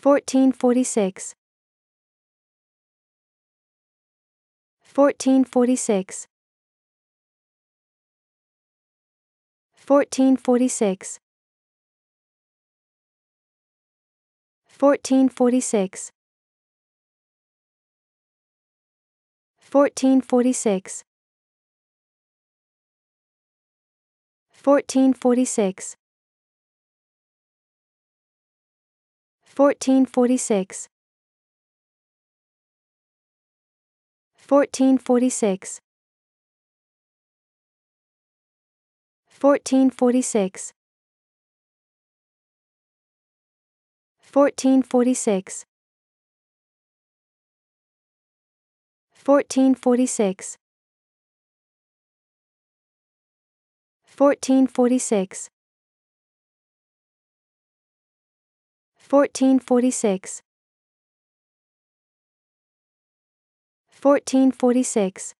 1446 1446 1446 1446 1446 1446 1446 1446 1446 1446 1446 1446 1446 1446